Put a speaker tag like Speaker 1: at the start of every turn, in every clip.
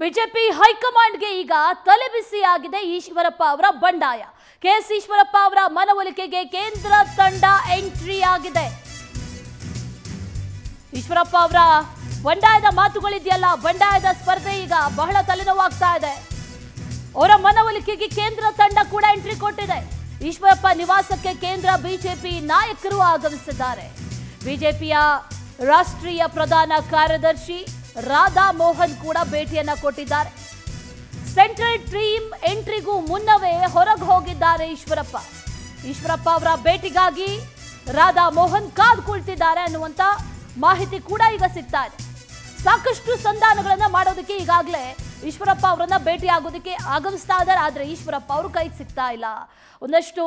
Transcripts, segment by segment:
Speaker 1: BJP ಹೈಕಮಾಂಡ್ಗೆ ಈಗ ತಲೆಬಿಸಿಯಾಗಿದೆ ಈಶ್ವರಪ್ಪ ಅವರ ಬಂಡಾಯ ಕೆಎಸ್ ಈಶ್ವರಪ್ಪ ಅವರ ಮನವೊಲಿಕೆಗೆ ಕೇಂದ್ರ ತಂಡ ಎಂಟ್ರಿ ಆಗಿದೆ ಈಶ್ವರಪ್ಪ ಅವರ ಬಂಡಾಯದ ಮಾತುಗಳಿದೆಯಲ್ಲ ಬಂಡಾಯದ ಸ್ಪರ್ಧೆ ಈಗ ಬಹಳ ತಲೆನೋವಾಗ್ತಾ ಇದೆ ಅವರ ಮನವೊಲಿಕೆಗೆ ಕೇಂದ್ರ ತಂಡ ಕೂಡ ಎಂಟ್ರಿ ಕೊಟ್ಟಿದೆ ಈಶ್ವರಪ್ಪ ನಿವಾಸಕ್ಕೆ ಕೇಂದ್ರ ಬಿಜೆಪಿ ನಾಯಕರು ಆಗಮಿಸಿದ್ದಾರೆ ಬಿಜೆಪಿಯ ರಾಷ್ಟ್ರೀಯ ಪ್ರಧಾನ ಕಾರ್ಯದರ್ಶಿ ರಾಧಾ ಮೋಹನ್ ಕೂಡ ಭೇಟಿಯನ್ನ ಕೊಟ್ಟಿದ್ದಾರೆ ಸೆಂಟ್ರಲ್ ಟ್ರೀಮ್ ಎಂಟ್ರಿಗೂ ಮುನ್ನವೇ ಹೊರಗೆ ಹೋಗಿದ್ದಾರೆ ಈಶ್ವರಪ್ಪ ಈಶ್ವರಪ್ಪ ಅವರ ಭೇಟಿಗಾಗಿ ರಾಧಾ ಮೋಹನ್ ಕಾದ್ ಕುಳಿತಿದ್ದಾರೆ ಅನ್ನುವಂಥ ಮಾಹಿತಿ ಕೂಡ ಈಗ ಸಿಗ್ತಾ ಇದೆ ಸಾಕಷ್ಟು ಸಂಧಾನಗಳನ್ನ ಮಾಡೋದಕ್ಕೆ ಈಗಾಗಲೇ ಈಶ್ವರಪ್ಪ ಅವರನ್ನ ಭೇಟಿ ಆಗೋದಕ್ಕೆ ಆಗಮಿಸ್ತಾ ಇದ್ದಾರೆ ಆದರೆ ಈಶ್ವರಪ್ಪ ಅವರು ಕೈಗೆ ಸಿಗ್ತಾ ಇಲ್ಲ ಒಂದಷ್ಟು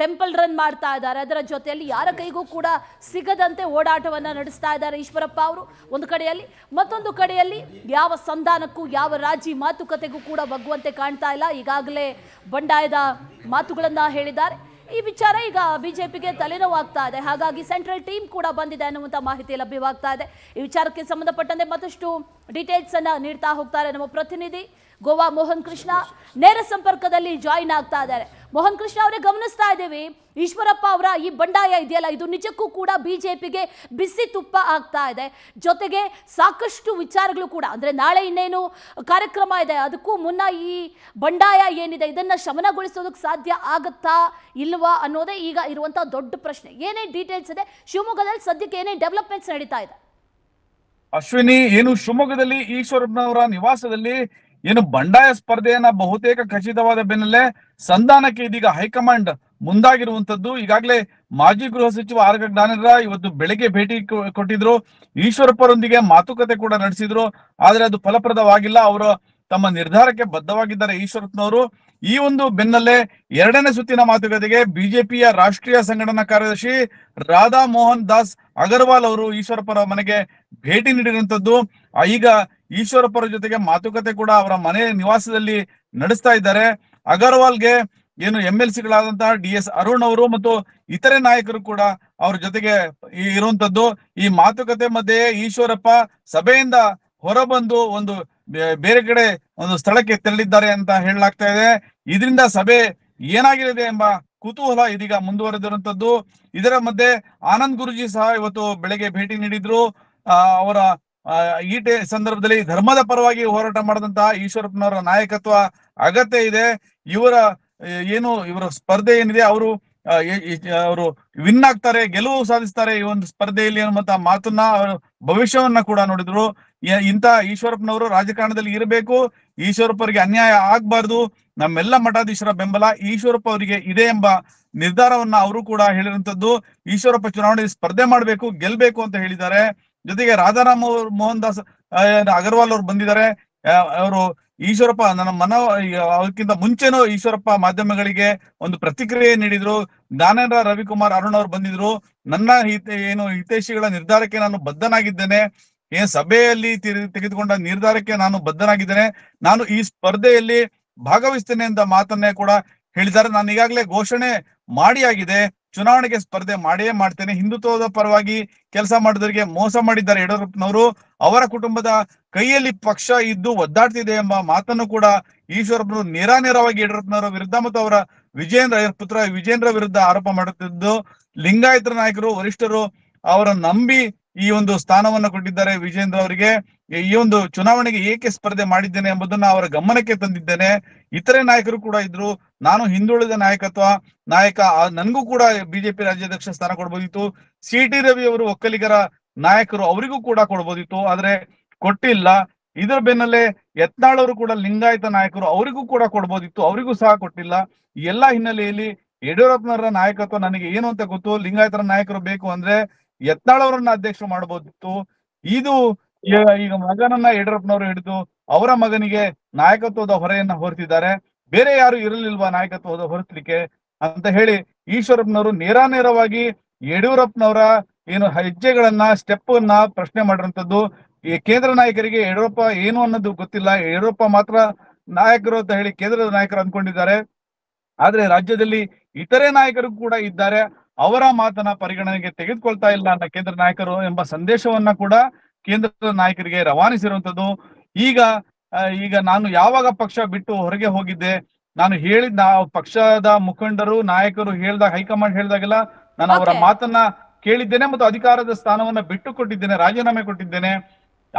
Speaker 1: ಟೆಂಪಲ್ ರನ್ ಮಾಡ್ತಾ ಇದ್ದಾರೆ ಅದರ ಜೊತೆಯಲ್ಲಿ ಯಾರ ಕೈಗೂ ಕೂಡ ಸಿಗದಂತೆ ಓಡಾಟವನ್ನು ನಡೆಸ್ತಾ ಇದ್ದಾರೆ ಈಶ್ವರಪ್ಪ ಅವರು ಒಂದು ಕಡೆಯಲ್ಲಿ ಮತ್ತೊಂದು ಕಡೆಯಲ್ಲಿ ಯಾವ ಸಂಧಾನಕ್ಕೂ ಯಾವ ರಾಜಿ ಮಾತುಕತೆಗೂ ಕೂಡ ಬಗ್ಗುವಂತೆ ಕಾಣ್ತಾ ಇಲ್ಲ ಈಗಾಗಲೇ ಬಂಡಾಯದ ಮಾತುಗಳನ್ನು ಹೇಳಿದ್ದಾರೆ ಈ ವಿಚಾರ ಈಗ ಬಿಜೆಪಿಗೆ ತಲೆನೋವಾಗ್ತಾ ಇದೆ ಹಾಗಾಗಿ ಸೆಂಟ್ರಲ್ ಟೀಮ್ ಕೂಡ ಬಂದಿದೆ ಅನ್ನುವಂಥ ಮಾಹಿತಿ ಲಭ್ಯವಾಗ್ತಾ ಇದೆ ಈ ವಿಚಾರಕ್ಕೆ ಸಂಬಂಧಪಟ್ಟಂತೆ ಮತ್ತಷ್ಟು ಡೀಟೇಲ್ಸ್ ಅನ್ನ ನೀಡ್ತಾ ಹೋಗ್ತಾರೆ ನಮ್ಮ ಪ್ರತಿನಿಧಿ ಗೋವಾ ಮೋಹನ್ ಕೃಷ್ಣ ನೇರ ಸಂಪರ್ಕದಲ್ಲಿ ಜಾಯಿನ್ ಆಗ್ತಾ ಇದ್ದಾರೆ ಮೋಹನ್ ಕೃಷ್ಣ ಅವರೇ ಗಮನಿಸ್ತಾ ಇದ್ದೇವೆ ಈಶ್ವರಪ್ಪ ಅವರ ಈ ಬಂಡಾಯ ಇದೆಯಲ್ಲ ಇದು ನಿಜಕ್ಕೂ ಕೂಡ ಬಿಜೆಪಿಗೆ ಬಿಸಿ ತುಪ್ಪ ಆಗ್ತಾ ಇದೆ ಜೊತೆಗೆ ಸಾಕಷ್ಟು ವಿಚಾರಗಳು ಕೂಡ ಅಂದರೆ ನಾಳೆ ಇನ್ನೇನು ಕಾರ್ಯಕ್ರಮ ಇದೆ ಅದಕ್ಕೂ ಮುನ್ನ ಈ ಬಂಡಾಯ ಏನಿದೆ ಇದನ್ನು ಶಮನಗೊಳಿಸೋದಕ್ಕೆ ಸಾಧ್ಯ ಆಗುತ್ತಾ ಇಲ್ವಾ ಅನ್ನೋದೇ ಈಗ ಇರುವಂಥ ದೊಡ್ಡ ಪ್ರಶ್ನೆ ಏನೇ ಡೀಟೇಲ್ಸ್ ಇದೆ ಶಿವಮೊಗ್ಗದಲ್ಲಿ ಸದ್ಯಕ್ಕೆ ಏನೇ ಡೆವಲಪ್ಮೆಂಟ್ಸ್ ನಡೀತಾ ಇದೆ
Speaker 2: ಅಶ್ವಿನಿ ಏನು ಶಿವಮೊಗ್ಗದಲ್ಲಿ ಈಶ್ವರಪ್ಪನವರ ನಿವಾಸದಲ್ಲಿ ಏನು ಬಂಡಾಯ ಸ್ಪರ್ಧೆಯನ್ನ ಬಹುತೇಕ ಖಚಿತವಾದ ಬೆನ್ನಲ್ಲೇ ಸಂಧಾನಕ್ಕೆ ಇದೀಗ ಹೈಕಮಾಂಡ್ ಮುಂದಾಗಿರುವಂತದ್ದು ಈಗಾಗಲೇ ಮಾಜಿ ಗೃಹ ಸಚಿವ ಆರ್ಗ ಜ್ಞಾನೇಂದ್ರ ಇವತ್ತು ಬೆಳಗ್ಗೆ ಭೇಟಿ ಕೊಟ್ಟಿದ್ರು ಈಶ್ವರಪ್ಪರೊಂದಿಗೆ ಮಾತುಕತೆ ಕೂಡ ನಡೆಸಿದ್ರು ಆದ್ರೆ ಅದು ಫಲಪ್ರದವಾಗಿಲ್ಲ ಅವರು ತಮ್ಮ ನಿರ್ಧಾರಕ್ಕೆ ಬದ್ಧವಾಗಿದ್ದಾರೆ ಈಶ್ವರಪ್ಪನವರು ಈ ಒಂದು ಬೆನ್ನಲ್ಲೇ ಎರಡನೇ ಸುತ್ತಿನ ಮಾತುಕತೆಗೆ ಬಿಜೆಪಿಯ ರಾಷ್ಟ್ರೀಯ ಸಂಘಟನಾ ಕಾರ್ಯದರ್ಶಿ ರಾಧಾ ಮೋಹನ್ ದಾಸ್ ಅಗರ್ವಾಲ್ ಅವರು ಈಶ್ವರಪ್ಪರ ಮನೆಗೆ ಭೇಟಿ ನೀಡಿರುವಂತದ್ದು ಈಗ ಈಶ್ವರಪ್ಪರ ಜೊತೆಗೆ ಮಾತುಕತೆ ಕೂಡ ಅವರ ಮನೆ ನಿವಾಸದಲ್ಲಿ ನಡೆಸ್ತಾ ಇದ್ದಾರೆ ಅಗರ್ವಾಲ್ಗೆ ಏನು ಎಂ ಎಲ್ ಸಿಗಳಾದಂತಹ ಡಿ ಎಸ್ ಅರುಣ್ ಅವರು ಮತ್ತು ಇತರೆ ನಾಯಕರು ಕೂಡ ಅವ್ರ ಜೊತೆಗೆ ಇರುವಂತದ್ದು ಈ ಮಾತುಕತೆ ಮಧ್ಯೆ ಈಶ್ವರಪ್ಪ ಸಭೆಯಿಂದ ಹೊರಬಂದು ಒಂದು ಬೇರೆ ಕಡೆ ಒಂದು ಸ್ಥಳಕ್ಕೆ ತೆರಳಿದ್ದಾರೆ ಅಂತ ಹೇಳಲಾಗ್ತಾ ಇದೆ ಇದರಿಂದ ಸಭೆ ಏನಾಗಿರಲಿದೆ ಎಂಬ ಕುತೂಹಲ ಇದೀಗ ಮುಂದುವರೆದಿರುವಂತದ್ದು ಇದರ ಮಧ್ಯೆ ಆನಂದ್ ಗುರುಜಿ ಸಹ ಇವತ್ತು ಬೆಳಗ್ಗೆ ಭೇಟಿ ನೀಡಿದ್ರು ಅವರ ಈ ಸಂದರ್ಭದಲ್ಲಿ ಧರ್ಮದ ಪರವಾಗಿ ಹೋರಾಟ ಮಾಡಿದಂತಹ ಈಶ್ವರಪ್ಪನವರ ನಾಯಕತ್ವ ಅಗತ್ಯ ಇದೆ ಇವರ ಏನು ಇವರ ಸ್ಪರ್ಧೆ ಏನಿದೆ ಅವರು ಅವರು ವಿನ್ ಆಗ್ತಾರೆ ಗೆಲುವು ಸಾಧಿಸ್ತಾರೆ ಈ ಒಂದು ಸ್ಪರ್ಧೆಯಲ್ಲಿ ಅನ್ನುವಂತಹ ಮಾತನ್ನ ಭವಿಷ್ಯವನ್ನ ಕೂಡ ನೋಡಿದ್ರು ಇಂತ ಈಶ್ವರಪ್ಪನವರು ರಾಜಕಾರಣದಲ್ಲಿ ಇರಬೇಕು ಈಶ್ವರಪ್ಪರಿಗೆ ಅನ್ಯಾಯ ಆಗ್ಬಾರ್ದು ನಮ್ಮೆಲ್ಲ ಮಠಾಧೀಶರ ಬೆಂಬಲ ಈಶ್ವರಪ್ಪ ಅವರಿಗೆ ಇದೆ ಎಂಬ ನಿರ್ಧಾರವನ್ನ ಅವರು ಕೂಡ ಹೇಳಿರುವಂತದ್ದು ಈಶ್ವರಪ್ಪ ಚುನಾವಣೆಯಲ್ಲಿ ಸ್ಪರ್ಧೆ ಮಾಡಬೇಕು ಗೆಲ್ಬೇಕು ಅಂತ ಹೇಳಿದ್ದಾರೆ ಜೊತೆಗೆ ರಾಧಾರಾಮ್ ಅವ್ರ ಮೋಹನ್ ದಾಸ್ ಅಗರ್ವಾಲ್ ಅವ್ರು ಬಂದಿದ್ದಾರೆ ಅವರು ಈಶ್ವರಪ್ಪ ನನ್ನ ಮನ ಅದಕ್ಕಿಂತ ಮುಂಚೆನೂ ಈಶ್ವರಪ್ಪ ಮಾಧ್ಯಮಗಳಿಗೆ ಒಂದು ಪ್ರತಿಕ್ರಿಯೆ ನೀಡಿದ್ರು ಜ್ಞಾನೇಂದ್ರ ರವಿಕುಮಾರ್ ಅರುಣ್ ಅವರು ಬಂದಿದ್ರು ನನ್ನ ಹಿತ ಏನು ಹಿತೈಷಿಗಳ ನಿರ್ಧಾರಕ್ಕೆ ನಾನು ಬದ್ಧನಾಗಿದ್ದೇನೆ ಏನ್ ಸಭೆಯಲ್ಲಿ ತೆಗೆದುಕೊಂಡ ನಿರ್ಧಾರಕ್ಕೆ ನಾನು ಬದ್ಧನಾಗಿದ್ದೇನೆ ನಾನು ಈ ಸ್ಪರ್ಧೆಯಲ್ಲಿ ಭಾಗವಹಿಸ್ತೇನೆ ಅಂತ ಮಾತನ್ನೇ ಕೂಡ ಹೇಳಿದ್ದಾರೆ ನಾನು ಈಗಾಗಲೇ ಘೋಷಣೆ ಮಾಡಿ ಆಗಿದೆ ಚುನಾವಣೆಗೆ ಸ್ಪರ್ಧೆ ಮಾಡೇ ಮಾಡ್ತೇನೆ ಹಿಂದುತ್ವದ ಪರವಾಗಿ ಕೆಲಸ ಮಾಡಿದವರಿಗೆ ಮೋಸ ಮಾಡಿದ್ದಾರೆ ಯಡಿಯೂರಪ್ಪನವರು ಅವರ ಕುಟುಂಬದ ಕೈಯಲ್ಲಿ ಪಕ್ಷ ಇದ್ದು ಒದ್ದಾಡ್ತಿದೆ ಎಂಬ ಮಾತನ್ನು ಕೂಡ ನೇರಾ ನೇರವಾಗಿ ಯಡಿಯೂರಪ್ಪನವರ ವಿರುದ್ಧ ಮತ್ತು ಅವರ ವಿಜೇಂದ್ರ ಪುತ್ರ ವಿಜೇಂದ್ರ ವಿರುದ್ಧ ಆರೋಪ ಮಾಡುತ್ತಿದ್ದು ಲಿಂಗಾಯತರ ನಾಯಕರು ವರಿಷ್ಠರು ಅವರ ನಂಬಿ ಈ ಒಂದು ಸ್ಥಾನವನ್ನು ಕೊಟ್ಟಿದ್ದಾರೆ ವಿಜೇಂದ್ರ ಅವರಿಗೆ ಈ ಒಂದು ಚುನಾವಣೆಗೆ ಏಕೆ ಸ್ಪರ್ಧೆ ಮಾಡಿದ್ದೇನೆ ಎಂಬುದನ್ನ ಅವರ ಗಮನಕ್ಕೆ ತಂದಿದ್ದೇನೆ ಇತರೆ ನಾಯಕರು ಕೂಡ ಇದ್ರು ನಾನು ಹಿಂದುಳಿದ ನಾಯಕತ್ವ ನಾಯಕ ನನ್ಗೂ ಕೂಡ ಬಿಜೆಪಿ ರಾಜ್ಯಾಧ್ಯಕ್ಷ ಸ್ಥಾನ ಕೊಡ್ಬೋದಿತ್ತು ಸಿ ಟಿ ರವಿ ಅವರು ಒಕ್ಕಲಿಗರ ನಾಯಕರು ಅವರಿಗೂ ಕೂಡ ಕೊಡ್ಬೋದಿತ್ತು ಆದ್ರೆ ಕೊಟ್ಟಿಲ್ಲ ಇದರ ಬೆನ್ನಲ್ಲೇ ಯತ್ನಾಳವರು ಕೂಡ ಲಿಂಗಾಯತ ನಾಯಕರು ಅವರಿಗೂ ಕೂಡ ಕೊಡ್ಬೋದಿತ್ತು ಅವರಿಗೂ ಸಹ ಕೊಟ್ಟಿಲ್ಲ ಎಲ್ಲಾ ಹಿನ್ನೆಲೆಯಲ್ಲಿ ಯಡಿಯೂರಪ್ಪನವರ ನಾಯಕತ್ವ ನನಗೆ ಏನು ಅಂತ ಗೊತ್ತು ಲಿಂಗಾಯತರ ನಾಯಕರು ಬೇಕು ಅಂದ್ರೆ ಯತ್ನಾಳ್ ಅಧ್ಯಕ್ಷ ಅಧ್ಯಕ್ಷರು ಮಾಡಬಹುದಿತ್ತು ಇದು ಈಗ ಮಗನನ್ನ ಯಡಿಯೂರಪ್ಪನವರು ಹಿಡಿದು ಅವರ ಮಗನಿಗೆ ನಾಯಕತ್ವದ ಹೊರೆಯನ್ನ ಹೊರತಿದ್ದಾರೆ ಬೇರೆ ಯಾರು ಇರಲಿಲ್ವಾ ನಾಯಕತ್ವದ ಹೊರತಲಿಕ್ಕೆ ಅಂತ ಹೇಳಿ ಈಶ್ವರಪ್ಪನವರು ನೇರ ನೇರವಾಗಿ ಯಡಿಯೂರಪ್ಪನವರ ಏನು ಹೆಜ್ಜೆಗಳನ್ನ ಸ್ಟೆಪ್ ಅನ್ನ ಪ್ರಶ್ನೆ ಮಾಡಿರುವಂತದ್ದು ಕೇಂದ್ರ ನಾಯಕರಿಗೆ ಯಡಿಯೂರಪ್ಪ ಏನು ಅನ್ನೋದು ಗೊತ್ತಿಲ್ಲ ಯಡಿಯೂರಪ್ಪ ಮಾತ್ರ ನಾಯಕರು ಅಂತ ಹೇಳಿ ಕೇಂದ್ರದ ನಾಯಕರು ಅನ್ಕೊಂಡಿದ್ದಾರೆ ಆದ್ರೆ ರಾಜ್ಯದಲ್ಲಿ ಇತರೆ ನಾಯಕರು ಕೂಡ ಇದ್ದಾರೆ ಅವರ ಮಾತನ್ನ ಪರಿಗಣನೆಗೆ ತೆಗೆದುಕೊಳ್ತಾ ಇಲ್ಲ ಅನ್ನ ಕೇಂದ್ರ ನಾಯಕರು ಎಂಬ ಸಂದೇಶವನ್ನ ಕೂಡ ಕೇಂದ್ರದ ನಾಯಕರಿಗೆ ರವಾನಿಸಿರುವಂತದ್ದು ಈಗ ಈಗ ನಾನು ಯಾವಾಗ ಪಕ್ಷ ಬಿಟ್ಟು ಹೊರಗೆ ಹೋಗಿದ್ದೆ ನಾನು ಹೇಳಿದ ಪಕ್ಷದ ಮುಖಂಡರು ನಾಯಕರು ಹೇಳಿದಾಗ ಹೈಕಮಾಂಡ್ ಹೇಳಿದಾಗೆಲ್ಲ ನಾನು ಅವರ ಮಾತನ್ನ ಕೇಳಿದ್ದೇನೆ ಮತ್ತು ಅಧಿಕಾರದ ಸ್ಥಾನವನ್ನ ಬಿಟ್ಟು ಕೊಟ್ಟಿದ್ದೇನೆ ರಾಜೀನಾಮೆ ಕೊಟ್ಟಿದ್ದೇನೆ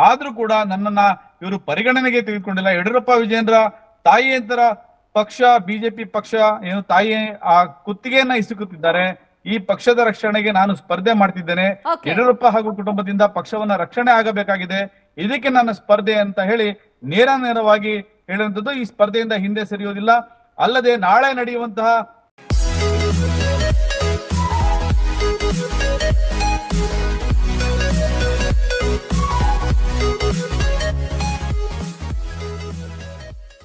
Speaker 2: ಆದ್ರೂ ಕೂಡ ನನ್ನನ್ನ ಇವರು ಪರಿಗಣನೆಗೆ ತೆಗೆದುಕೊಂಡಿಲ್ಲ ಯಡಿಯೂರಪ್ಪ ವಿಜೇಂದ್ರ ತಾಯಿಯಂತರ ಪಕ್ಷ ಬಿಜೆಪಿ ಪಕ್ಷ ಏನು ತಾಯಿ ಆ ಕುತ್ತಿಗೆಯನ್ನ ಇಸುಕುತ್ತಿದ್ದಾರೆ ಈ ಪಕ್ಷದ ರಕ್ಷಣೆಗೆ ನಾನು ಸ್ಪರ್ಧೆ ಮಾಡ್ತಿದ್ದೇನೆ ಯಡಿಯೂರಪ್ಪ ಹಾಗೂ ಕುಟುಂಬದಿಂದ ಪಕ್ಷವನ್ನ ರಕ್ಷಣೆ ಆಗಬೇಕಾಗಿದೆ ಇದಕ್ಕೆ ನನ್ನ ಸ್ಪರ್ಧೆ ಅಂತ ಹೇಳಿ ನೇರ ನೇರವಾಗಿ ಹೇಳುವಂಥದ್ದು ಈ ಸ್ಪರ್ಧೆಯಿಂದ ಹಿಂದೆ ಸರಿಯೋದಿಲ್ಲ ಅಲ್ಲದೆ ನಾಳೆ ನಡೆಯುವಂತಹ